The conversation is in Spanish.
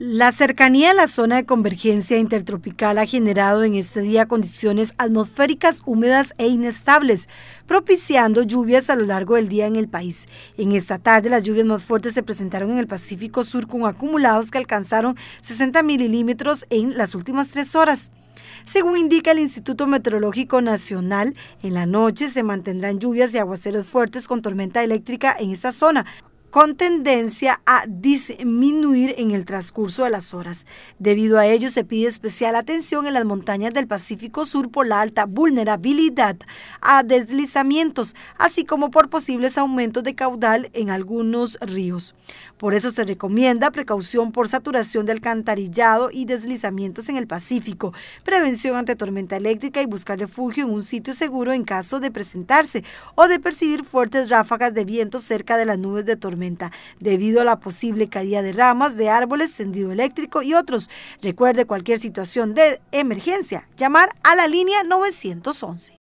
La cercanía a la zona de convergencia intertropical ha generado en este día condiciones atmosféricas húmedas e inestables, propiciando lluvias a lo largo del día en el país. En esta tarde las lluvias más fuertes se presentaron en el Pacífico Sur con acumulados que alcanzaron 60 milímetros en las últimas tres horas. Según indica el Instituto Meteorológico Nacional, en la noche se mantendrán lluvias y aguaceros fuertes con tormenta eléctrica en esta zona, con tendencia a disminuir en el transcurso de las horas. Debido a ello, se pide especial atención en las montañas del Pacífico Sur por la alta vulnerabilidad a deslizamientos, así como por posibles aumentos de caudal en algunos ríos. Por eso se recomienda precaución por saturación del alcantarillado y deslizamientos en el Pacífico, prevención ante tormenta eléctrica y buscar refugio en un sitio seguro en caso de presentarse o de percibir fuertes ráfagas de viento cerca de las nubes de tormenta debido a la posible caída de ramas, de árboles, tendido eléctrico y otros. Recuerde cualquier situación de emergencia, llamar a la línea 911.